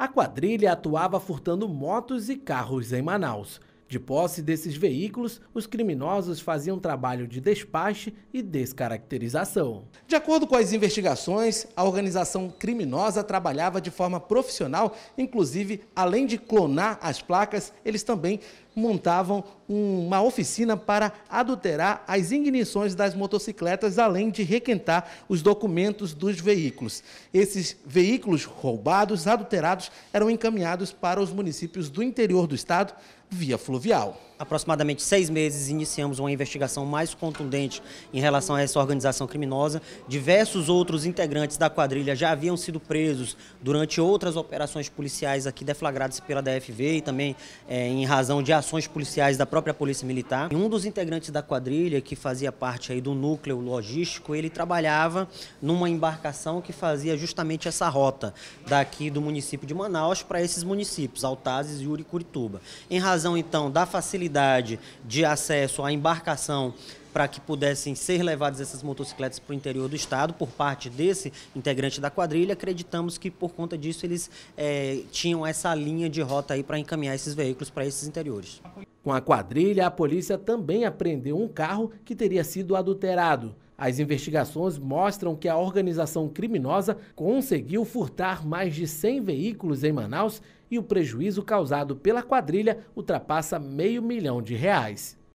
A quadrilha atuava furtando motos e carros em Manaus. De posse desses veículos, os criminosos faziam trabalho de despache e descaracterização. De acordo com as investigações, a organização criminosa trabalhava de forma profissional, inclusive, além de clonar as placas, eles também montavam uma oficina para adulterar as ignições das motocicletas, além de requentar os documentos dos veículos. Esses veículos roubados, adulterados, eram encaminhados para os municípios do interior do estado via fluvial. Fluvial. Aproximadamente seis meses iniciamos uma investigação mais contundente em relação a essa organização criminosa. Diversos outros integrantes da quadrilha já haviam sido presos durante outras operações policiais aqui deflagradas pela DFV e também é, em razão de ações policiais da própria Polícia Militar. E um dos integrantes da quadrilha, que fazia parte aí do núcleo logístico, ele trabalhava numa embarcação que fazia justamente essa rota daqui do município de Manaus para esses municípios, Altazes e Uricurituba. Em razão então da facilidade de acesso à embarcação para que pudessem ser levadas essas motocicletas para o interior do estado por parte desse integrante da quadrilha. Acreditamos que por conta disso eles é, tinham essa linha de rota aí para encaminhar esses veículos para esses interiores. Com a quadrilha, a polícia também apreendeu um carro que teria sido adulterado. As investigações mostram que a organização criminosa conseguiu furtar mais de 100 veículos em Manaus e o prejuízo causado pela quadrilha ultrapassa meio milhão de reais.